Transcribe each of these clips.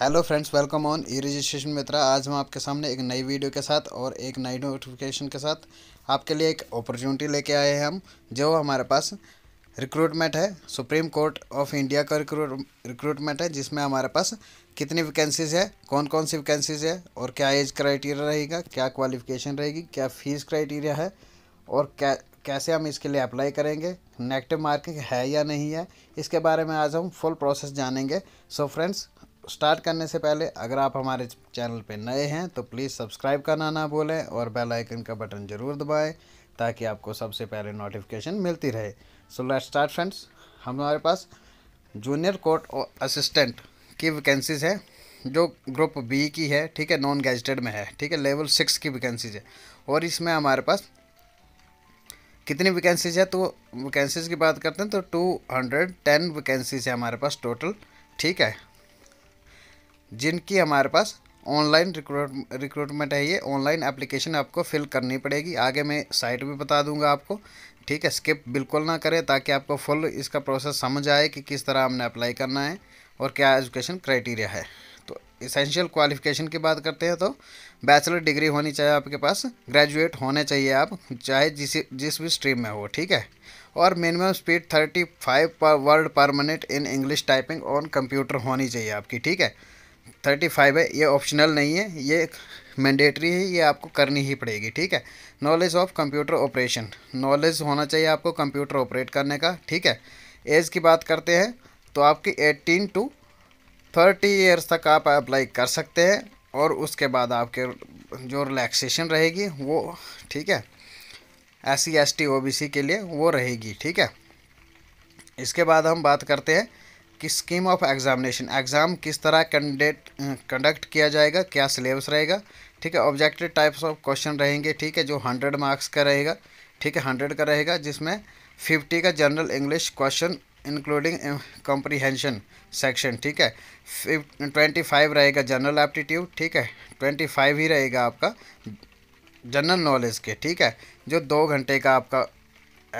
hello friends welcome on e registration Mitra आज हम आपके सामने एक नई वीडियो के साथ और एक नई नोटिफिकेशन के साथ आपके लिए एक अपॉर्चुनिटी लेके आए हैं हम जो हमारे पास रिक्रूटमेंट है सुप्रीम कोर्ट ऑफ इंडिया का रिक्रूट रिक्रूटमेंट है जिसमें हमारे पास कितनी वैकेंसीज है कौन कौन सी वैकेंसीज है और क्या एज क्राइटेरिया रहेगा क्या क्वालिफिकेशन रहेगी क्या फ़ीस क्राइटेरिया है और क्या कैसे हम इसके लिए अप्लाई करेंगे नेगेटिव मार्किंग है या नहीं है इसके बारे में आज हम फुल प्रोसेस जानेंगे सो so फ्रेंड्स स्टार्ट करने से पहले अगर आप हमारे चैनल पर नए हैं तो प्लीज़ सब्सक्राइब करना ना भूलें और बेल आइकन का बटन ज़रूर दबाएं ताकि आपको सबसे पहले नोटिफिकेशन मिलती रहे सो लेट स्टार्ट फ्रेंड्स हमारे पास जूनियर कोर्ट असिस्टेंट की वैकेंसीज है जो ग्रुप बी की है ठीक है नॉन गैजेटेड में है ठीक है लेवल सिक्स की वैकेंसीज है और इसमें हमारे पास कितनी वैकेंसीज है तो वैकेंसीज की बात करते हैं तो टू हंड्रेड टेन वैकेंसीज है हमारे पास टोटल ठीक है जिनकी हमारे पास ऑनलाइन रिक्रूट रिक्रूटमेंट है ये ऑनलाइन एप्लीकेशन आपको फिल करनी पड़ेगी आगे मैं साइट भी बता दूंगा आपको ठीक है स्किप बिल्कुल ना करें ताकि आपको फुल इसका प्रोसेस समझ आए कि किस तरह हमने अप्लाई करना है और क्या एजुकेशन क्राइटेरिया है तो इसेंशियल क्वालिफिकेशन की बात करते हैं तो बैचलर डिग्री होनी चाहिए आपके पास ग्रेजुएट होने चाहिए आप चाहे जिस जिस भी स्ट्रीम में हो ठीक है और minimum speed thirty five per word per minute in English typing on computer होनी चाहिए आपकी ठीक है थर्टी फाइव है ये ऑप्शनल नहीं है ये मैंडेटरी है ये आपको करनी ही पड़ेगी ठीक है knowledge of computer operation knowledge होना चाहिए आपको कंप्यूटर ऑपरेट करने का ठीक है एज की बात करते हैं तो आपकी एटीन टू थर्टी ईयर्स तक आप अप्लाई कर सकते हैं और उसके बाद आपके जो रिलैक्सेशन रहेगी वो ठीक है S C S T O B C के लिए वो रहेगी ठीक है इसके बाद हम बात करते हैं कि स्कीम ऑफ एग्जामिनेशन एग्ज़ाम किस तरह कंडेट कंडक्ट किया जाएगा क्या सिलेबस रहेगा ठीक है ऑब्जेक्टिव टाइप्स ऑफ क्वेश्चन रहेंगे ठीक है जो हंड्रेड मार्क्स का रहेगा ठीक है हंड्रेड का रहेगा जिसमें फिफ्टी का general English question including comprehension section ठीक है ट्वेंटी फाइव रहेगा जनरल एप्टीट्यूड ठीक है ट्वेंटी फाइव ही रहेगा आपका जनरल नॉलेज के ठीक है जो दो घंटे का आपका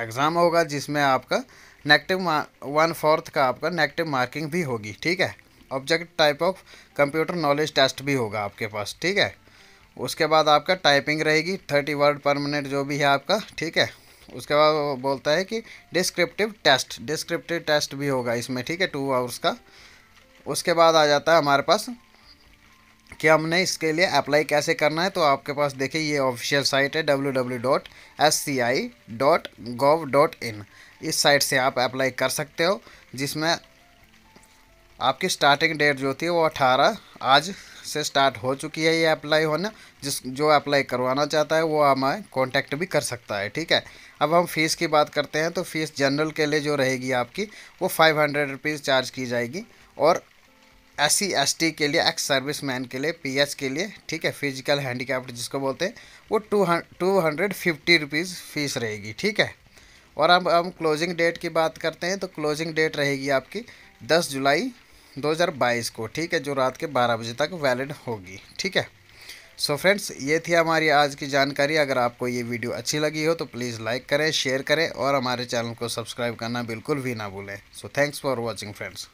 एग्ज़ाम होगा जिसमें आपका नेगेटिव वन फोर्थ का आपका नेगेटिव मार्किंग भी होगी ठीक है object type of computer knowledge test भी होगा आपके पास ठीक है उसके बाद आपका टाइपिंग रहेगी थर्टी वर्ड पर मिनट जो भी है आपका ठीक है उसके बाद वो बोलता है कि डिस्क्रिप्टिव टेस्ट डिस्क्रिप्टिव टेस्ट भी होगा इसमें ठीक है टू आवर्स का उसके बाद आ जाता है हमारे पास कि हमने इसके लिए अप्लाई कैसे करना है तो आपके पास देखिए ये ऑफिशियल साइट है W W dot S C I dot gov dot in इस साइट से आप अप्लाई कर सकते हो जिसमें आपकी स्टार्टिंग डेट जो थी वो अठारह आज से स्टार्ट हो चुकी है ये अप्लाई होना जिस जो अप्लाई करवाना चाहता है वो हमारे कांटेक्ट भी कर सकता है ठीक है अब हम फ़ीस की बात करते हैं तो फ़ीस जनरल के लिए जो रहेगी आपकी वो फाइव हंड्रेड रुपीज़ चार्ज की जाएगी और एस सी एस टी के लिए एक्स सर्विस मैन के लिए पी एच के लिए ठीक है फिजिकल हैंडीकैप्ड जिसको बोलते हैं वो two hundred fifty rupees fees रहेगी ठीक है और अब हम क्लोजिंग डेट की बात करते हैं तो क्लोजिंग डेट रहेगी आपकी 10 जुलाई 2022 को ठीक है जो रात के 12 बजे तक वैलिड होगी ठीक है सो so फ्रेंड्स ये थी हमारी आज की जानकारी अगर आपको ये वीडियो अच्छी लगी हो तो प्लीज़ लाइक करें शेयर करें और हमारे चैनल को सब्सक्राइब करना बिल्कुल भी ना भूलें so thanks for watching friends